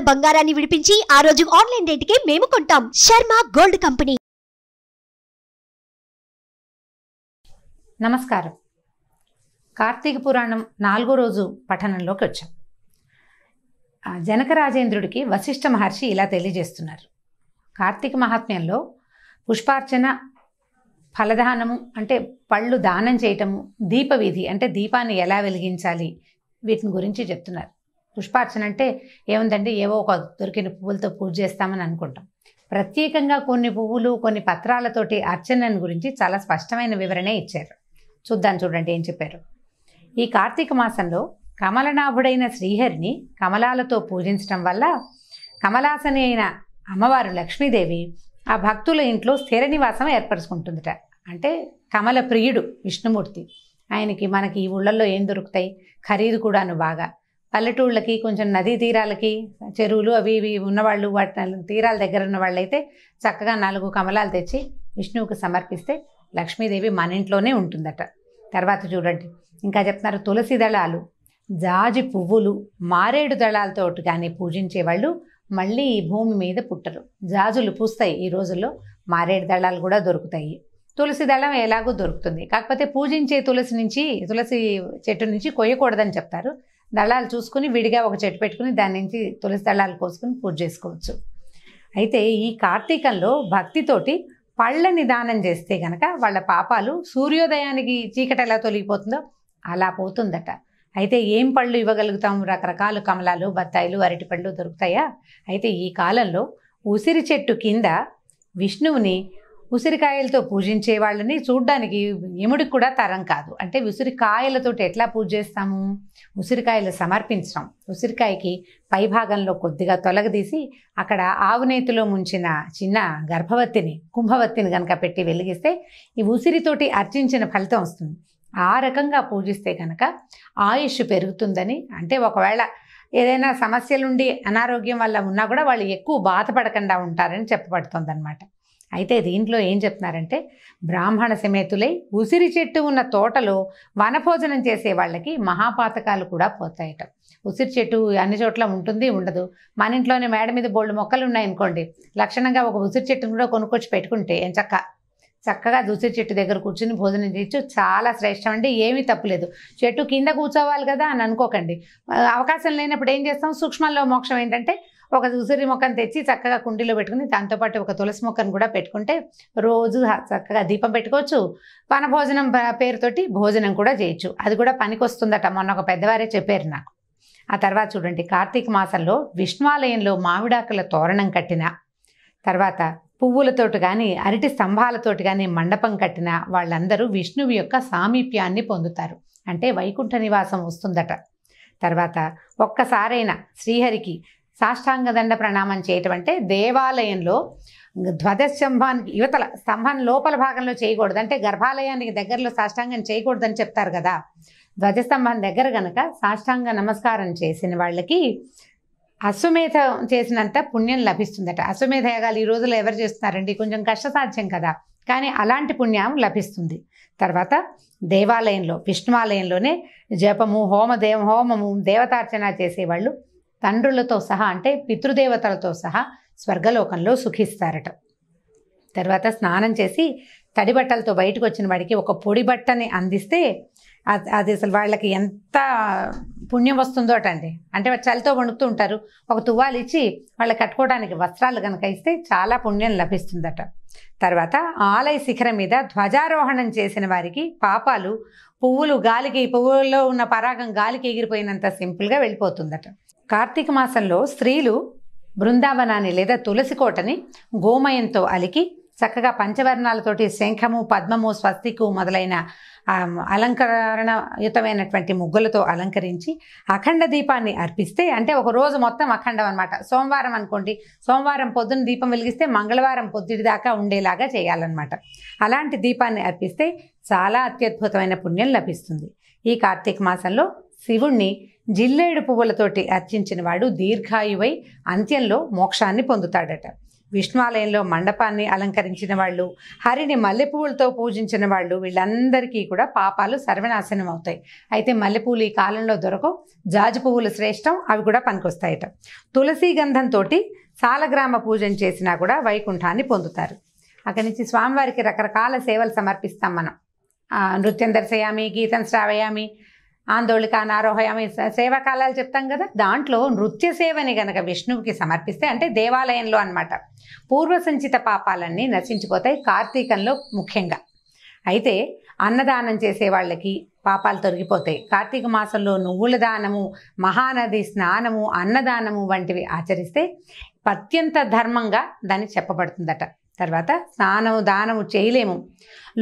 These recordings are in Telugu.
ఉన్న బంగారాన్ని విడిపించి ఆ రోజు ఆన్లైన్ రేటుకే మేము కొంటాం శర్మ గోల్డ్ కంపెనీ నమస్కారం కార్తీక పురాణం నాలుగో రోజు పఠనంలోకి వచ్చాం జనక రాజేంద్రుడికి వశిష్ఠ మహర్షి ఇలా తెలియజేస్తున్నారు కార్తీక మహాత్మ్యంలో పుష్పార్చన ఫలదానము అంటే పళ్ళు దానం చేయటము దీపవీధి అంటే దీపాన్ని ఎలా వెలిగించాలి వీటిని గురించి చెప్తున్నారు పుష్పార్చన అంటే ఏముందండి ఏవో ఒక దొరికిన పువ్వులతో పూజ చేస్తామని అనుకుంటాం ప్రత్యేకంగా కొన్ని పువ్వులు కొన్ని పత్రాలతోటి అర్చనను గురించి చాలా స్పష్టమైన వివరణ ఇచ్చారు చూద్దాం చూడండి ఏం చెప్పారు ఈ కార్తీక మాసంలో కమలనాభుడైన శ్రీహరిని కమలాలతో పూజించడం వల్ల కమలాసని అయిన అమ్మవారు లక్ష్మీదేవి ఆ భక్తుల ఇంట్లో స్థిర నివాసం ఏర్పరచుకుంటుందిట అంటే కమల ప్రియుడు విష్ణుమూర్తి ఆయనకి మనకి ఈ ఊళ్ళల్లో ఏం దొరుకుతాయి ఖరీదు కూడాను బాగా పల్లెటూళ్ళకి కొంచెం నదీ తీరాలకి చెరువులు అవి ఇవి ఉన్నవాళ్ళు వాటి తీరాల దగ్గర ఉన్న వాళ్ళైతే చక్కగా నాలుగు కమలాలు తెచ్చి విష్ణువుకి సమర్పిస్తే లక్ష్మీదేవి మన ఇంట్లోనే ఉంటుందట తర్వాత చూడండి ఇంకా చెప్తున్నారు తులసి దళాలు జాజి పువ్వులు మారేడు దళాలతోటి కానీ పూజించే వాళ్ళు మళ్ళీ ఈ భూమి మీద పుట్టరు జాజులు పూస్తాయి ఈ రోజుల్లో మారేడు దళాలు కూడా దొరుకుతాయి తులసి దళం ఎలాగో దొరుకుతుంది కాకపోతే పూజించే తులసి నుంచి తులసి చెట్టు నుంచి కొయ్యకూడదని చెప్తారు దళాలు చూసుకుని విడిగా ఒక చెట్టు పెట్టుకుని దాని నుంచి తులసి దళాలు కోసుకుని పూజ చేసుకోవచ్చు అయితే ఈ కార్తీకంలో భక్తితోటి పళ్ళని దానం చేస్తే గనక వాళ్ళ పాపాలు సూర్యోదయానికి చీకటి ఎలా తొలగిపోతుందో అలా పోతుందట అయితే ఏం పళ్ళు ఇవ్వగలుగుతాం రకరకాల కమలాలు బత్తాయిలు అరటి పళ్ళు దొరుకుతాయా అయితే ఈ కాలంలో ఉసిరి చెట్టు కింద విష్ణువుని ఉసిరికాయలతో పూజించే వాళ్ళని చూడ్డానికి యముడికి కూడా తరం కాదు అంటే ఉసిరికాయలతోటి ఎట్లా పూజ చేస్తాము ఉసిరికాయలు సమర్పించడం ఉసిరికాయకి పైభాగంలో కొద్దిగా తొలగదీసి అక్కడ ఆవు నేతిలో ముంచిన చిన్న గర్భవతిని కుంభవత్తిని కనుక పెట్టి వెలిగిస్తే ఈ ఉసిరితోటి అర్జించిన ఫలితం వస్తుంది ఆ రకంగా పూజిస్తే కనుక ఆయుష్ పెరుగుతుందని అంటే ఒకవేళ ఏదైనా సమస్యలుండి అనారోగ్యం వల్ల ఉన్నా కూడా వాళ్ళు ఎక్కువ బాధపడకుండా ఉంటారని చెప్పబడుతుంది అయితే దీంట్లో ఏం చెప్తున్నారంటే బ్రాహ్మణ సమేతులై ఉసిరి చెట్టు ఉన్న తోటలో వనభోజనం చేసే వాళ్ళకి మహాపాతకాలు కూడా పోతాయట ఉసిరి చెట్టు అన్ని చోట్ల ఉంటుంది ఉండదు మన ఇంట్లోనే మేడ మీద బోల్డ్ మొక్కలు ఉన్నాయనుకోండి లక్షణంగా ఒక ఉసిరి చెట్టును కూడా కొనుక్కొచ్చి పెట్టుకుంటే ఏం చక్క చక్కగా ఉసిరి చెట్టు దగ్గర కూర్చుని భోజనం చేయొచ్చు చాలా శ్రేష్టం అంటే ఏమీ తప్పులేదు చెట్టు కింద కూర్చోవాలి కదా అని అనుకోకండి అవకాశం లేనప్పుడు ఏం చేస్తాం సూక్ష్మంలో మోక్షం ఏంటంటే ఒక ఉసిరి మొక్కను తెచ్చి చక్కగా కుండీలో పెట్టుకుని దాంతోపాటు ఒక తులసి మొక్కను కూడా పెట్టుకుంటే రోజు చక్కగా దీపం పెట్టుకోవచ్చు వనభోజనం పేరుతోటి భోజనం కూడా చేయొచ్చు అది కూడా పనికి వస్తుందట మొన్న ఒక పెద్దవారే చెప్పారు నాకు ఆ తర్వాత చూడండి కార్తీక మాసంలో విష్ణువాలయంలో మామిడాకుల తోరణం కట్టిన తర్వాత పువ్వులతోటి కానీ అరటి స్తంభాలతోటి కానీ మండపం కట్టిన వాళ్ళందరూ విష్ణువు యొక్క సామీప్యాన్ని పొందుతారు అంటే వైకుంఠ నివాసం వస్తుందట తర్వాత ఒక్కసారైనా శ్రీహరికి సాష్టాంగ దండ ప్రణామం చేయటం అంటే దేవాలయంలో ధ్వజస్తంభానికి యువతల స్తంభం లోపల భాగంలో చేయకూడదు అంటే గర్భాలయానికి దగ్గరలో సాష్టాంగం చేయకూడదని చెప్తారు కదా ధ్వజస్తంభం దగ్గర గనక సాష్టాంగ నమస్కారం చేసిన వాళ్ళకి అశ్వమేధ చేసినంత పుణ్యం లభిస్తుందట అశ్వమేధ యాగాలు ఈ రోజుల్లో ఎవరు చేస్తున్నారండి కొంచెం కష్టసాధ్యం కదా కానీ అలాంటి పుణ్యం లభిస్తుంది తర్వాత దేవాలయంలో విష్ణువాలయంలోనే జపము హోమ దేవ హోమము దేవతార్చన చేసేవాళ్ళు తండ్రులతో సహా అంటే పితృదేవతలతో సహా స్వర్గలోకంలో సుఖిస్తారట తర్వాత స్నానం చేసి తడి బట్టలతో బయటకు వచ్చిన వాడికి ఒక పొడి బట్టని అందిస్తే అది అసలు వాళ్ళకి ఎంత పుణ్యం వస్తుందో అటండి అంటే చలితో వణుకుతూ ఉంటారు ఒక తువ్వాలు ఇచ్చి వాళ్ళు కట్టుకోవడానికి వస్త్రాలు కనుక ఇస్తే చాలా పుణ్యం లభిస్తుందట తర్వాత ఆలయ శిఖరం మీద ధ్వజారోహణం చేసిన వారికి పాపాలు పువ్వులు గాలికి పువ్వుల్లో ఉన్న పరాగం గాలికి ఎగిరిపోయినంత సింపుల్గా వెళ్ళిపోతుందట కార్తీక మాసంలో స్త్రీలు బృందావనాన్ని లేదా తులసి కోటని గోమయంతో అలికి చక్కగా పంచవర్ణాలతోటి శంఖము పద్మము స్వస్తికు మొదలైన అలంకరణయుతమైనటువంటి ముగ్గులతో అలంకరించి అఖండ దీపాన్ని అర్పిస్తే అంటే ఒక రోజు మొత్తం అఖండం అనమాట సోమవారం అనుకోండి సోమవారం పొద్దున దీపం వెలిగిస్తే మంగళవారం పొద్దుటి దాకా ఉండేలాగా చేయాలన్నమాట అలాంటి దీపాన్ని అర్పిస్తే చాలా అత్యద్భుతమైన పుణ్యం లభిస్తుంది ఈ కార్తీక మాసంలో శివుణ్ణి జిల్లేడు పువ్వులతోటి అర్చించినవాడు దీర్ఘాయువై అంత్యంలో మోక్షాన్ని పొందుతాడట విష్ణువాలయంలో మండపాన్ని అలంకరించిన వాళ్ళు హరిని మల్లెపూలతో పూజించిన వాళ్ళు వీళ్ళందరికీ కూడా పాపాలు సర్వనాశనం అవుతాయి అయితే మల్లెపూలు ఈ కాలంలో దొరకవు జాజి పువ్వులు శ్రేష్టం అవి కూడా పనికొస్తాయట తులసి గంధంతో సాలగ్రామ పూజను చేసినా కూడా వైకుంఠాన్ని పొందుతారు అక్కడి నుంచి స్వామివారికి రకరకాల సేవలు సమర్పిస్తాం మనం నృత్యం దర్శయామి గీతం శ్రావయామి ఆందోళిక సేవా కాలాలు చెప్తాం కదా దాంట్లో నృత్య సేవని గనక విష్ణువుకి సమర్పిస్తే అంటే దేవాలయంలో అనమాట పూర్వసంచిత పాపాలన్నీ నశించిపోతాయి కార్తీకంలో ముఖ్యంగా అయితే అన్నదానం చేసే వాళ్ళకి పాపాలు తొలగిపోతాయి కార్తీక మాసంలో నువ్వుల దానము మహానది స్నానము అన్నదానము వంటివి ఆచరిస్తే అత్యంత ధర్మంగా దాన్ని చెప్పబడుతుందట తర్వాత స్నానము దానము చేయలేము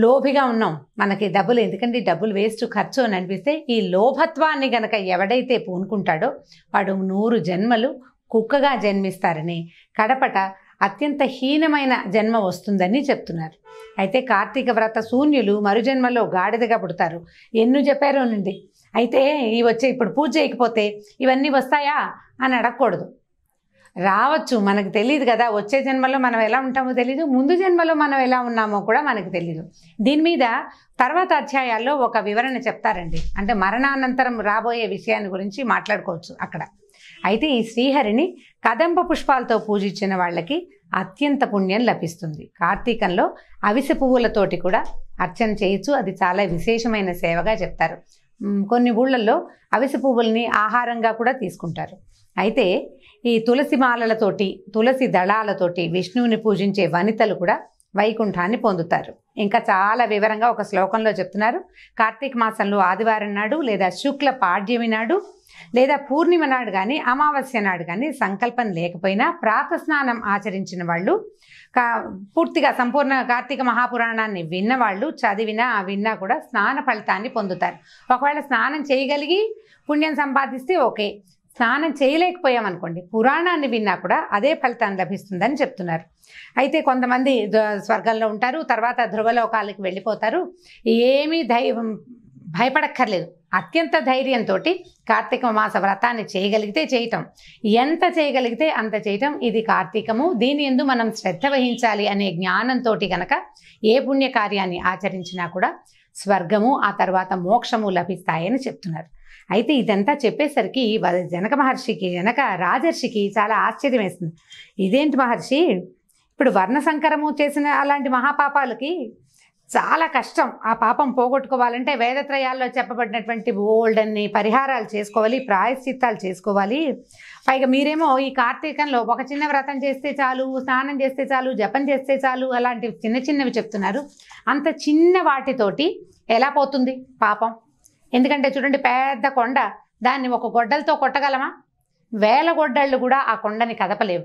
లోభిగా ఉన్నాం మనకి డబ్బులు ఎందుకంటే డబ్బులు వేస్ట్ ఖర్చు అని అనిపిస్తే ఈ లోభత్వాన్ని గనక ఎవడైతే పూనుకుంటాడో వాడు నూరు జన్మలు కుక్కగా జన్మిస్తారని కడపట అత్యంత హీనమైన జన్మ వస్తుందని చెప్తున్నారు అయితే కార్తీక వ్రత శూన్యులు మరుజన్మలో గాడిదగా పుడతారు ఎన్ను నుండి అయితే ఈ వచ్చే ఇప్పుడు పూజ చేయకపోతే ఇవన్నీ వస్తాయా అని అడగకూడదు రావచ్చు మనకు తెలియదు కదా వచ్చే జన్మలో మనం ఎలా ఉంటామో తెలీదు ముందు జన్మలో మనం ఎలా ఉన్నామో కూడా మనకు తెలియదు దీని మీద తర్వాత అధ్యాయాల్లో ఒక వివరణ చెప్తారండి అంటే మరణానంతరం రాబోయే విషయాన్ని గురించి మాట్లాడుకోవచ్చు అక్కడ అయితే ఈ శ్రీహరిని కదంబ పుష్పాలతో పూజించిన వాళ్ళకి అత్యంత పుణ్యం లభిస్తుంది కార్తీకంలో అవిసె పువ్వులతోటి కూడా అర్చన చేయొచ్చు అది చాలా విశేషమైన సేవగా చెప్తారు కొన్ని ఊళ్ళల్లో అవిసె పువ్వుల్ని ఆహారంగా కూడా తీసుకుంటారు అయితే ఈ తులసి మాలలతోటి తులసి దళాలతోటి విష్ణువుని పూజించే వనితలు కూడా వైకుంఠాన్ని పొందుతారు ఇంకా చాలా వివరంగా ఒక శ్లోకంలో చెప్తున్నారు కార్తీక మాసంలో ఆదివారం నాడు లేదా శుక్ల పాడ్యమి నాడు లేదా పూర్ణిమ నాడు కానీ అమావాస్య నాడు కానీ సంకల్పం లేకపోయినా ప్రాత స్నానం ఆచరించిన వాళ్ళు కా పూర్తిగా సంపూర్ణ కార్తీక మహాపురాణాన్ని విన్న వాళ్ళు చదివినా విన్నా కూడా స్నాన ఫలితాన్ని పొందుతారు ఒకవేళ స్నానం చేయగలిగి పుణ్యం సంపాదిస్తే ఓకే స్నానం చేయలేకపోయామనుకోండి పురాణాన్ని విన్నా కూడా అదే ఫలితాన్ని లభిస్తుందని చెప్తున్నారు అయితే కొంతమంది స్వర్గంలో ఉంటారు తర్వాత ధ్రువలోకాలకి వెళ్ళిపోతారు ఏమీ ధై భయపడక్కర్లేదు అత్యంత ధైర్యంతో కార్తీక మాస వ్రతాన్ని చేయగలిగితే చేయటం ఎంత చేయగలిగితే అంత చేయటం ఇది కార్తీకము దీని ఎందు మనం శ్రద్ధ వహించాలి అనే జ్ఞానంతో గనక ఏ పుణ్యకార్యాన్ని ఆచరించినా కూడా స్వర్గము ఆ తర్వాత మోక్షము లభిస్తాయని చెప్తున్నారు అయితే ఇదంతా చెప్పేసరికి జనక మహర్షికి జనక రాజర్షికి చాలా ఆశ్చర్యం వేస్తుంది ఇదేంటి మహర్షి ఇప్పుడు వర్ణ సంకరము చేసిన అలాంటి మహాపాపాలకి చాలా కష్టం ఆ పాపం పోగొట్టుకోవాలంటే వేదత్రయాల్లో చెప్పబడినటువంటి ఓల్డన్ని అన్ని పరిహారాలు చేసుకోవాలి ప్రాయశ్చిత్తాలు చేసుకోవాలి పైగా మీరేమో ఈ కార్తీకంలో ఒక చిన్న వ్రతం చేస్తే చాలు స్నానం చేస్తే చాలు జపం చేస్తే చాలు అలాంటివి చిన్న చిన్నవి చెప్తున్నారు అంత చిన్న వాటితోటి ఎలా పోతుంది పాపం ఎందుకంటే చూడండి పెద్ద కొండ దాన్ని ఒక గొడ్డలతో కొట్టగలమా వేల గొడ్డళ్ళు కూడా ఆ కొండని కదపలేవు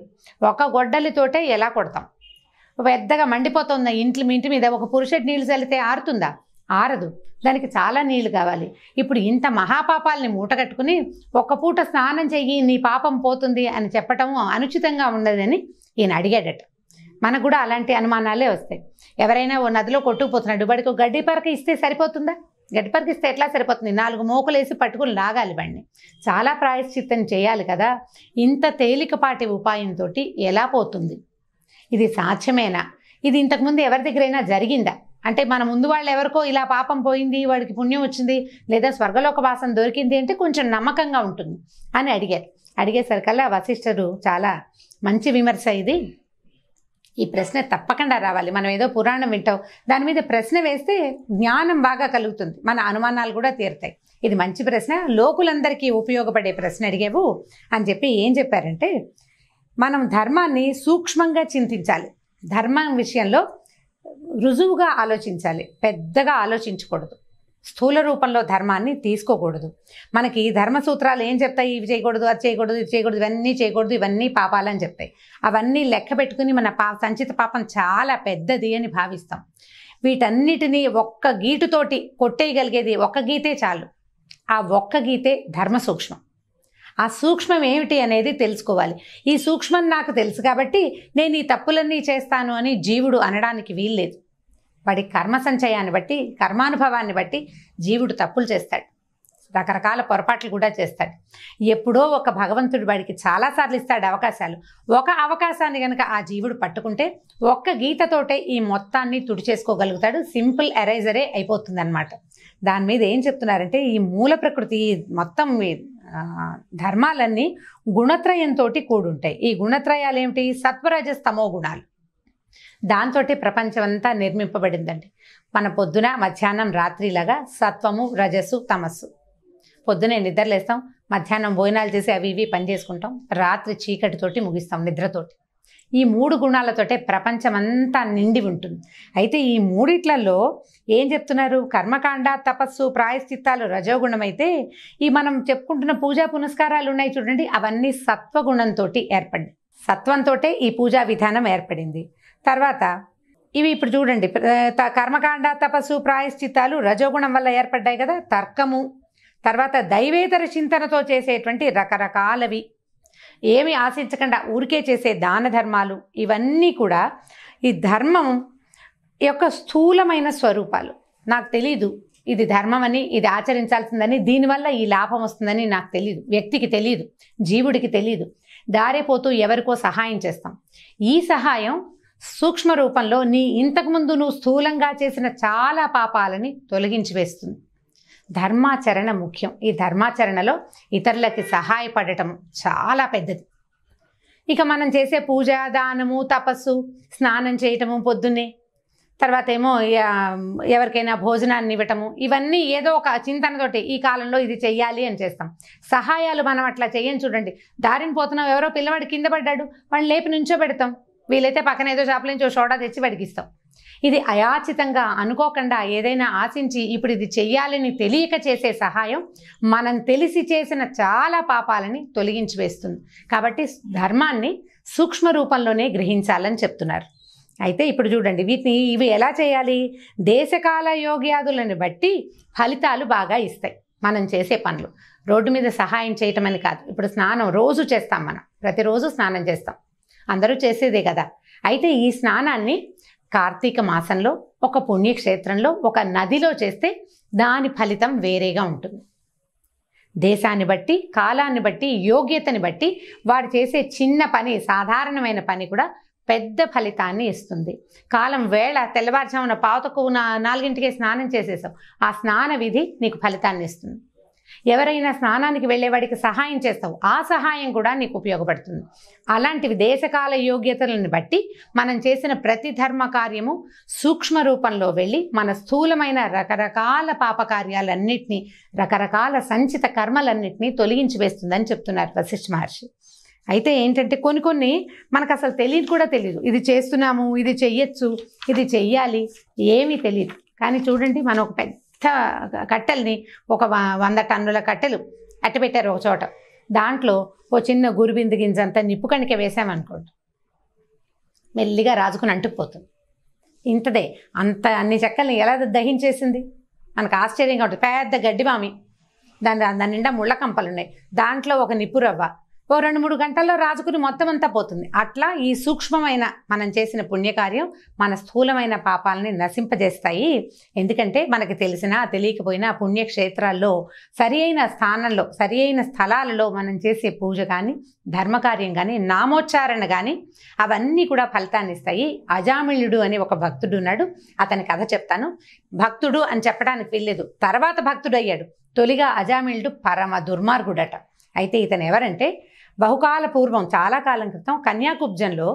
ఒక గొడ్డలితోటే ఎలా కొడతాం పెద్దగా మండిపోతున్న ఇంట్లో మీ ఇంటి మీద ఒక పురుషుడి నీళ్ళు చల్లితే ఆరుతుందా ఆరదు దానికి చాలా నీళ్లు కావాలి ఇప్పుడు ఇంత మహాపాపాలని మూటగట్టుకుని ఒక్క పూట స్నానం చెయ్యి నీ పాపం పోతుంది అని చెప్పటం అనుచితంగా ఉండదని ఈయన అడిగాడట మనకు కూడా అలాంటి అనుమానాలే వస్తాయి ఎవరైనా ఓ నదిలో కొట్టుకుపోతున్నాడు వాడికి గడ్డి పరక ఇస్తే సరిపోతుందా గట్టిపరికిస్తే ఎట్లా సరిపోతుంది నాలుగు మోకలేసి పట్టుకుని లాగాలి బండి చాలా ప్రాయశ్చిత్తం చేయాలి కదా ఇంత తేలికపాటి ఉపాయంతో ఎలా పోతుంది ఇది సాధ్యమేనా ఇది ఇంతకుముందు ఎవరి దగ్గరైనా జరిగిందా అంటే మన ముందు వాళ్ళు ఎవరికో ఇలా పాపం పోయింది వాడికి పుణ్యం వచ్చింది లేదా స్వర్గలోక వాసన దొరికింది అంటే కొంచెం నమ్మకంగా ఉంటుంది అని అడిగారు అడిగేసరికల్లా వశిష్ఠుడు చాలా మంచి విమర్శ ఇది ఈ ప్రశ్న తప్పకుండా రావాలి మనం ఏదో పురాణం వింటాం దాని మీద ప్రశ్న వేస్తే జ్ఞానం బాగా కలుగుతుంది మన అనుమానాలు కూడా తీరుతాయి ఇది మంచి ప్రశ్న లోకులందరికీ ఉపయోగపడే ప్రశ్న అడిగేవు అని చెప్పి ఏం చెప్పారంటే మనం ధర్మాన్ని సూక్ష్మంగా చింతించాలి ధర్మం విషయంలో రుజువుగా ఆలోచించాలి పెద్దగా ఆలోచించకూడదు స్థూల రూపంలో ధర్మాన్ని తీసుకోకూడదు మనకి ధర్మ సూత్రాలు ఏం చెప్తాయి ఇవి చేయకూడదు అది చేయకూడదు ఇది చేయకూడదు ఇవన్నీ చేయకూడదు ఇవన్నీ పాపాలని చెప్తాయి అవన్నీ లెక్క పెట్టుకుని మన పా సంచిత పాపం చాలా పెద్దది అని భావిస్తాం వీటన్నిటినీ ఒక్క గీటుతోటి కొట్టేయగలిగేది ఒక్క గీతే చాలు ఆ ఒక్క గీతే ధర్మ సూక్ష్మం ఆ సూక్ష్మం ఏమిటి అనేది తెలుసుకోవాలి ఈ సూక్ష్మం నాకు తెలుసు కాబట్టి నేను ఈ తప్పులన్నీ చేస్తాను అని జీవుడు అనడానికి వీల్లేదు వాడి కర్మ సంచయాన్ని బట్టి కర్మానుభవాన్ని బట్టి జీవుడు తప్పులు చేస్తాడు రకరకాల పొరపాట్లు కూడా చేస్తాడు ఎప్పుడో ఒక భగవంతుడు వాడికి చాలాసార్లు ఇస్తాడు అవకాశాలు ఒక అవకాశాన్ని కనుక ఆ జీవుడు పట్టుకుంటే ఒక్క గీతతోటే ఈ మొత్తాన్ని తుడి చేసుకోగలుగుతాడు సింపుల్ ఎరైజరే అయిపోతుందన్నమాట దాని మీద ఏం చెప్తున్నారంటే ఈ మూల ప్రకృతి మొత్తం ధర్మాలన్నీ గుణత్రయంతో కూడుంటాయి ఈ గుణత్రయాలు ఏమిటి సత్వరజస్తమో గుణాలు దాంతో అంతా నిర్మింపబడిందండి మన పొద్దున మధ్యాహ్నం రాత్రిలాగా సత్వము రజస్సు తమస్సు పొద్దునే నిద్రలేస్తాం మధ్యాహ్నం భోజనాలు చేసి అవి ఇవి పనిచేసుకుంటాం రాత్రి చీకటితోటి ముగిస్తాం నిద్రతోటి ఈ మూడు గుణాలతోటే ప్రపంచమంతా నిండి ఉంటుంది అయితే ఈ మూడిట్లలో ఏం చెప్తున్నారు కర్మకాండ తపస్సు ప్రాయశ్చిత్తాలు రజోగుణమైతే ఈ మనం చెప్పుకుంటున్న పూజా పునస్కారాలు ఉన్నాయి చూడండి అవన్నీ సత్వగుణంతో ఏర్పడి సత్వంతో ఈ పూజా విధానం ఏర్పడింది తర్వాత ఇవి ఇప్పుడు చూడండి కర్మకాండ తపస్సు ప్రాయశ్చిత్తాలు రజోగుణం వల్ల ఏర్పడ్డాయి కదా తర్కము తర్వాత దైవేతర చింతనతో చేసేటువంటి రకరకాలవి ఏమి ఆశించకుండా ఊరికే చేసే దాన ధర్మాలు ఇవన్నీ కూడా ఈ ధర్మం యొక్క స్థూలమైన స్వరూపాలు నాకు తెలీదు ఇది ధర్మం అని ఇది ఆచరించాల్సిందని దీనివల్ల ఈ లాభం వస్తుందని నాకు తెలియదు వ్యక్తికి తెలియదు జీవుడికి తెలియదు దారిపోతూ ఎవరికో సహాయం చేస్తాం ఈ సహాయం సూక్ష్మ రూపంలో నీ ఇంతకుముందు నువ్వు స్థూలంగా చేసిన చాలా పాపాలని తొలగించి వేస్తుంది ధర్మాచరణ ముఖ్యం ఈ ధర్మాచరణలో ఇతరులకి సహాయపడటం చాలా పెద్దది ఇక మనం చేసే పూజాదానము దానము తపస్సు స్నానం చేయటము పొద్దున్నే తర్వాత ఏమో ఎవరికైనా భోజనాన్ని ఇవ్వటము ఇవన్నీ ఏదో ఒక చింతనతోటి ఈ కాలంలో ఇది చెయ్యాలి అని చేస్తాం సహాయాలు మనం అట్లా చేయని చూడండి దారిని పోతున్నాం ఎవరో పిల్లవాడు కింద పడ్డాడు వాళ్ళు లేపి నుంచో పెడతాం వీలైతే పక్కన ఏదో షాప్ నుంచి సోడా తెచ్చి వడికిస్తాం ఇది అయాచితంగా అనుకోకుండా ఏదైనా ఆశించి ఇప్పుడు ఇది చెయ్యాలని తెలియక చేసే సహాయం మనం తెలిసి చేసిన చాలా పాపాలని తొలగించి వేస్తుంది కాబట్టి ధర్మాన్ని సూక్ష్మ రూపంలోనే గ్రహించాలని చెప్తున్నారు అయితే ఇప్పుడు చూడండి వీటిని ఇవి ఎలా చేయాలి దేశకాల యోగ్యాదులను బట్టి ఫలితాలు బాగా ఇస్తాయి మనం చేసే పనులు రోడ్డు మీద సహాయం చేయటం కాదు ఇప్పుడు స్నానం రోజు చేస్తాం మనం ప్రతిరోజు స్నానం చేస్తాం అందరూ చేసేదే కదా అయితే ఈ స్నానాన్ని కార్తీక మాసంలో ఒక పుణ్యక్షేత్రంలో ఒక నదిలో చేస్తే దాని ఫలితం వేరేగా ఉంటుంది దేశాన్ని బట్టి కాలాన్ని బట్టి యోగ్యతని బట్టి వాడు చేసే చిన్న పని సాధారణమైన పని కూడా పెద్ద ఫలితాన్ని ఇస్తుంది కాలం వేళ తెల్లవారుజామున నా నాలుగింటికే స్నానం చేసేసాం ఆ స్నాన విధి నీకు ఫలితాన్ని ఇస్తుంది ఎవరైనా స్నానానికి వెళ్ళేవాడికి సహాయం చేస్తావు ఆ సహాయం కూడా నీకు ఉపయోగపడుతుంది అలాంటివి దేశకాల యోగ్యతలను బట్టి మనం చేసిన ప్రతి ధర్మ కార్యము సూక్ష్మ రూపంలో వెళ్ళి మన స్థూలమైన రకరకాల పాపకార్యాలన్నింటినీ రకరకాల సంచిత కర్మలన్నింటినీ తొలగించి వేస్తుందని చెప్తున్నారు వశిష్ఠ మహర్షి అయితే ఏంటంటే కొన్ని కొన్ని మనకు అసలు తెలియదు కూడా తెలియదు ఇది చేస్తున్నాము ఇది చెయ్యొచ్చు ఇది చెయ్యాలి ఏమీ తెలియదు కానీ చూడండి మనం ఒక పెద్ద కట్టెల్ని ఒక వంద టన్నుల కట్టెలు అట్టపెట్టారు ఒక చోట దాంట్లో ఓ చిన్న గురుబిందు గింజ అంతా నిప్పు కణిక వేసామనుకోండి మెల్లిగా రాజుకుని అంటుకుపోతుంది ఇంతదే అంత అన్ని చెక్కల్ని ఎలా దహించేసింది మనకు ఆశ్చర్యంగా ఉంటుంది పెద్ద మామి దాని దాని నిండా ముళ్ళ కంపలు ఉన్నాయి దాంట్లో ఒక నిప్పు రవ్వ ఓ రెండు మూడు గంటల్లో రాజుకుని మొత్తం అంతా పోతుంది అట్లా ఈ సూక్ష్మమైన మనం చేసిన పుణ్యకార్యం మన స్థూలమైన పాపాలని నశింపజేస్తాయి ఎందుకంటే మనకి తెలిసినా తెలియకపోయినా పుణ్యక్షేత్రాల్లో సరి అయిన స్థానంలో సరి అయిన స్థలాలలో మనం చేసే పూజ కానీ ధర్మకార్యం కానీ నామోచ్చారణ కానీ అవన్నీ కూడా ఫలితాన్ని ఇస్తాయి అజామిళుడు అని ఒక భక్తుడు ఉన్నాడు అతని కథ చెప్తాను భక్తుడు అని చెప్పడానికి వెళ్ళలేదు తర్వాత భక్తుడు అయ్యాడు తొలిగా అజామిళుడు పరమ దుర్మార్గుడట అయితే ఇతను ఎవరంటే బహుకాల పూర్వం చాలా కాలం క్రితం కన్యాకుబ్జంలో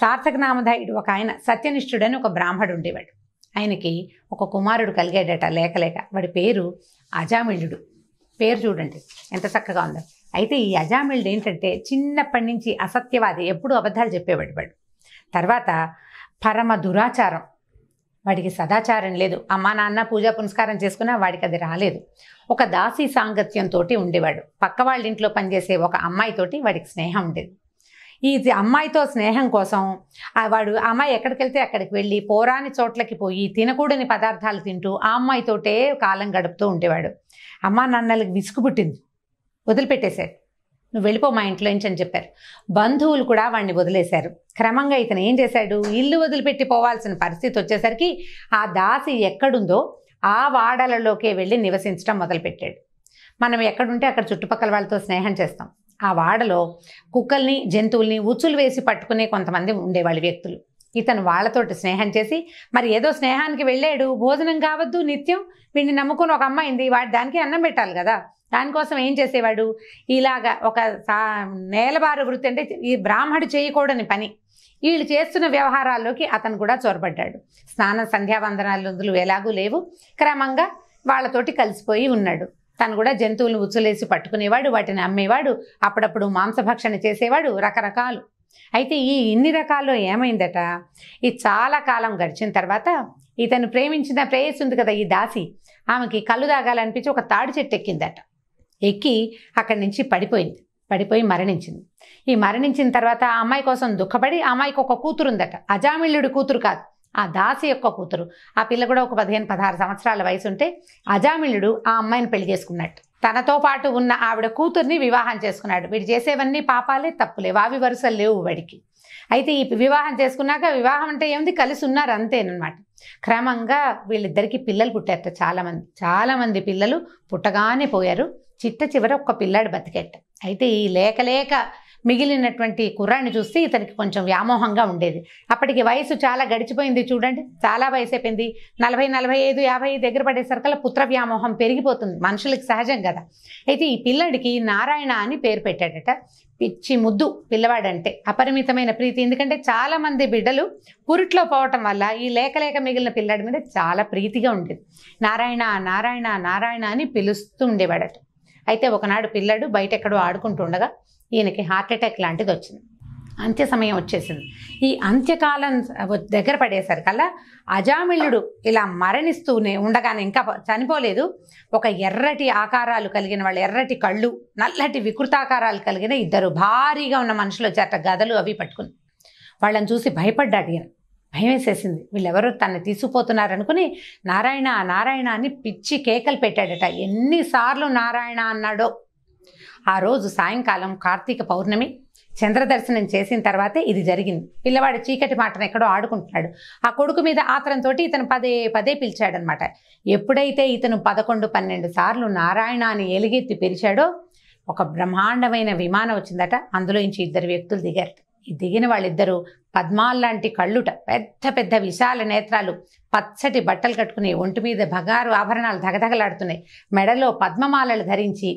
సార్థకనామధాయుడు ఒక ఆయన సత్యనిష్ఠుడని ఒక బ్రాహ్మడు ఉండేవాడు ఆయనకి ఒక కుమారుడు కలిగాడట లేక లేక వాడి పేరు అజామిళుడు పేరు చూడండి ఎంత చక్కగా ఉందో అయితే ఈ అజామిళుడు ఏంటంటే చిన్నప్పటి నుంచి అసత్యవాది ఎప్పుడూ అబద్ధాలు చెప్పేవాడు వాడు తర్వాత పరమ దురాచారం వాడికి సదాచారం లేదు అమ్మా నాన్న పూజ పునస్కారం చేసుకున్నా వాడికి అది రాలేదు ఒక దాసి సాంగత్యంతో ఉండేవాడు పక్క వాళ్ళ ఇంట్లో పనిచేసే ఒక అమ్మాయితోటి వాడికి స్నేహం ఉండేది ఈ అమ్మాయితో స్నేహం కోసం వాడు అమ్మాయి ఎక్కడికి వెళ్తే అక్కడికి వెళ్ళి పోరాని చోట్లకి పోయి తినకూడని పదార్థాలు తింటూ ఆ అమ్మాయితోటే కాలం గడుపుతూ ఉండేవాడు అమ్మా నాన్నలకు విసుగు పుట్టింది వదిలిపెట్టేశాడు నువ్వు వెళ్ళిపో మా ఇంట్లో నుంచి అని చెప్పారు బంధువులు కూడా వాడిని వదిలేశారు క్రమంగా ఇతను ఏం చేశాడు ఇల్లు వదిలిపెట్టి పోవాల్సిన పరిస్థితి వచ్చేసరికి ఆ దాసి ఎక్కడుందో ఆ వాడలలోకే వెళ్ళి నివసించడం మొదలుపెట్టాడు మనం ఎక్కడుంటే అక్కడ చుట్టుపక్కల వాళ్ళతో స్నేహం చేస్తాం ఆ వాడలో కుక్కల్ని జంతువుల్ని ఉచ్చులు వేసి పట్టుకునే కొంతమంది ఉండేవాళ్ళు వ్యక్తులు ఇతను వాళ్ళతోటి స్నేహం చేసి మరి ఏదో స్నేహానికి వెళ్ళాడు భోజనం కావద్దు నిత్యం వీడిని నమ్ముకుని ఒక అమ్మాయింది వాడి దానికి అన్నం పెట్టాలి కదా దానికోసం ఏం చేసేవాడు ఇలాగ ఒక నేలబారు వృత్తి అంటే ఈ బ్రాహ్మడు చేయకూడని పని వీళ్ళు చేస్తున్న వ్యవహారాల్లోకి అతను కూడా చొరబడ్డాడు స్నానం సంధ్యావందనాలు ఎలాగూ లేవు క్రమంగా వాళ్ళతోటి కలిసిపోయి ఉన్నాడు తను కూడా జంతువులు ఉచ్చులేసి పట్టుకునేవాడు వాటిని అమ్మేవాడు అప్పుడప్పుడు మాంసభక్షణ చేసేవాడు రకరకాలు అయితే ఈ ఇన్ని రకాలు ఏమైందట ఈ చాలా కాలం గడిచిన తర్వాత ఇతను ప్రేమించిన ప్రేయస్ ఉంది కదా ఈ దాసి ఆమెకి కళ్ళు తాగాలనిపించి ఒక తాడు చెట్టు ఎక్కిందట ఎక్కి అక్కడి నుంచి పడిపోయింది పడిపోయి మరణించింది ఈ మరణించిన తర్వాత ఆ అమ్మాయి కోసం దుఃఖపడి ఆ అమ్మాయికి ఒక కూతురు ఉందట అజామిళ్ళుడి కూతురు కాదు ఆ దాసి యొక్క కూతురు ఆ పిల్ల కూడా ఒక పదిహేను పదహారు సంవత్సరాల వయసు ఉంటే అజామిళుడు ఆ అమ్మాయిని పెళ్లి చేసుకున్నట్టు తనతో పాటు ఉన్న ఆవిడ కూతుర్ని వివాహం చేసుకున్నాడు వీడు చేసేవన్నీ పాపాలే తప్పులే వావి వరుసలు లేవు వాడికి అయితే ఈ వివాహం చేసుకున్నాక వివాహం అంటే ఏముంది కలిసి ఉన్నారు అంతేనమాట క్రమంగా వీళ్ళిద్దరికీ పిల్లలు పుట్టారట చాలామంది చాలామంది పిల్లలు పుట్టగానే పోయారు చిట్ట చివర ఒక్క పిల్లాడు బతికెట్ట అయితే ఈ లేక లేక మిగిలినటువంటి కుర్రాన్ని చూస్తే ఇతనికి కొంచెం వ్యామోహంగా ఉండేది అప్పటికి వయసు చాలా గడిచిపోయింది చూడండి చాలా వయసు అయిపోయింది నలభై నలభై ఐదు యాభై దగ్గర పడేసరికల్లా పుత్ర వ్యామోహం పెరిగిపోతుంది మనుషులకు సహజం కదా అయితే ఈ పిల్లడికి నారాయణ అని పేరు పెట్టాడట పిచ్చి ముద్దు పిల్లవాడంటే అపరిమితమైన ప్రీతి ఎందుకంటే చాలామంది బిడ్డలు పురిట్లో పోవటం వల్ల ఈ లేకలేక మిగిలిన పిల్లాడి మీద చాలా ప్రీతిగా ఉండేది నారాయణ నారాయణ నారాయణ అని పిలుస్తూ ఉండేవాడట అయితే ఒకనాడు పిల్లడు బయట ఎక్కడో ఆడుకుంటుండగా ఈయనకి హార్ట్ అటాక్ లాంటిది వచ్చింది అంత్య సమయం వచ్చేసింది ఈ అంత్యకాలం దగ్గర పడేసరికల్లా అజామిళుడు ఇలా మరణిస్తూనే ఉండగానే ఇంకా చనిపోలేదు ఒక ఎర్రటి ఆకారాలు కలిగిన వాళ్ళు ఎర్రటి కళ్ళు నల్లటి వికృతాకారాలు కలిగిన ఇద్దరు భారీగా ఉన్న మనుషులు వచ్చేట గదలు అవి పట్టుకుని వాళ్ళని చూసి భయపడ్డాడు ఈయన భయం వేసేసింది వీళ్ళెవరో తనని తీసుకుపోతున్నారనుకుని నారాయణ నారాయణ అని పిచ్చి కేకలు పెట్టాడట ఎన్నిసార్లు నారాయణ అన్నాడో ఆ రోజు సాయంకాలం కార్తీక పౌర్ణమి చంద్రదర్శనం చేసిన తర్వాతే ఇది జరిగింది పిల్లవాడు చీకటి మాటను ఎక్కడో ఆడుకుంటున్నాడు ఆ కొడుకు మీద ఆతరంతో ఇతను పదే పదే పిలిచాడనమాట ఎప్పుడైతే ఇతను పదకొండు పన్నెండు సార్లు నారాయణ అని ఎలుగెత్తి పిలిచాడో ఒక బ్రహ్మాండమైన విమానం వచ్చిందట అందులో నుంచి ఇద్దరు వ్యక్తులు దిగారు ఈ దిగిన వాళ్ళిద్దరూ పద్మాల్లాంటి కళ్ళుట పెద్ద పెద్ద విశాల నేత్రాలు పచ్చటి బట్టలు కట్టుకుని ఒంటి మీద బగారు ఆభరణాలు ధగధగలాడుతున్నాయి మెడలో పద్మమాలలు ధరించి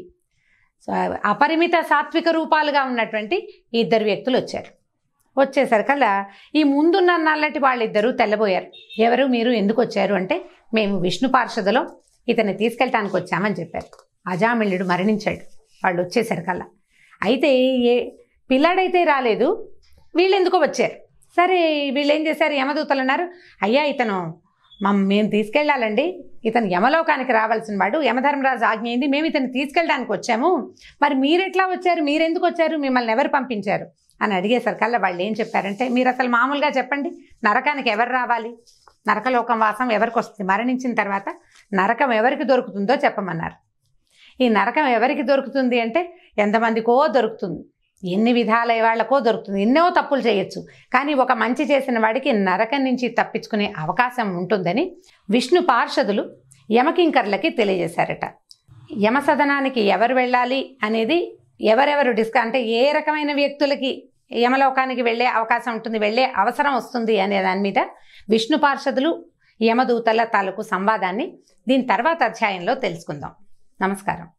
సో అపరిమిత సాత్విక రూపాలుగా ఉన్నటువంటి ఇద్దరు వ్యక్తులు వచ్చారు వచ్చేసరికల్లా ఈ ముందున్న నల్లటి వాళ్ళిద్దరూ తెల్లబోయారు ఎవరు మీరు ఎందుకు వచ్చారు అంటే మేము విష్ణు పార్షదలో ఇతన్ని తీసుకెళ్ళటానికి వచ్చామని చెప్పారు అజామిళ్ళుడు మరణించాడు వాళ్ళు వచ్చేసరికల్లా అయితే ఏ పిల్లాడైతే రాలేదు వీళ్ళెందుకో వచ్చారు సరే వీళ్ళు ఏం చేశారు యమదూతలు అన్నారు అయ్యా ఇతను మమ్ మేము తీసుకెళ్ళాలండి ఇతను యమలోకానికి రావాల్సిన వాడు యమధర్మరాజు ఆజ్ఞ అయింది మేము ఇతను తీసుకెళ్ళడానికి వచ్చాము మరి మీరెట్లా వచ్చారు మీరెందుకు వచ్చారు మిమ్మల్ని ఎవరు పంపించారు అని కల్లా వాళ్ళు ఏం చెప్పారంటే మీరు అసలు మామూలుగా చెప్పండి నరకానికి ఎవరు రావాలి నరకలోకం వాసం ఎవరికి వస్తుంది మరణించిన తర్వాత నరకం ఎవరికి దొరుకుతుందో చెప్పమన్నారు ఈ నరకం ఎవరికి దొరుకుతుంది అంటే ఎంతమందికో దొరుకుతుంది ఎన్ని విధాల వాళ్లకో దొరుకుతుంది ఎన్నో తప్పులు చేయొచ్చు కానీ ఒక మంచి చేసిన వాడికి నరకం నుంచి తప్పించుకునే అవకాశం ఉంటుందని విష్ణు పార్షదులు యమకింకర్లకి తెలియజేశారట యమసదనానికి ఎవరు వెళ్ళాలి అనేది ఎవరెవరు డిస్క అంటే ఏ రకమైన వ్యక్తులకి యమలోకానికి వెళ్ళే అవకాశం ఉంటుంది వెళ్ళే అవసరం వస్తుంది అనే దాని మీద విష్ణు పార్షదులు యమదూతల తాలూకు సంవాదాన్ని దీని తర్వాత అధ్యాయంలో తెలుసుకుందాం నమస్కారం